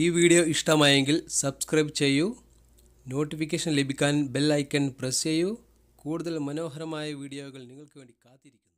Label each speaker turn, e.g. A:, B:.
A: ഈ
B: വീഡിയോ ഇഷ്ടമായെങ്കിൽ സബ്സ്ക്രൈബ് ചെയ്യൂ നോട്ടിഫിക്കേഷൻ ലഭിക്കാൻ ബെൽ ഐക്കൺ പ്രസ് ചെയ്യൂ കൂടുതൽ മനോഹരമായ വീഡിയോകൾ നിങ്ങൾക്ക് വേണ്ടി കാത്തിരിക്കുന്നു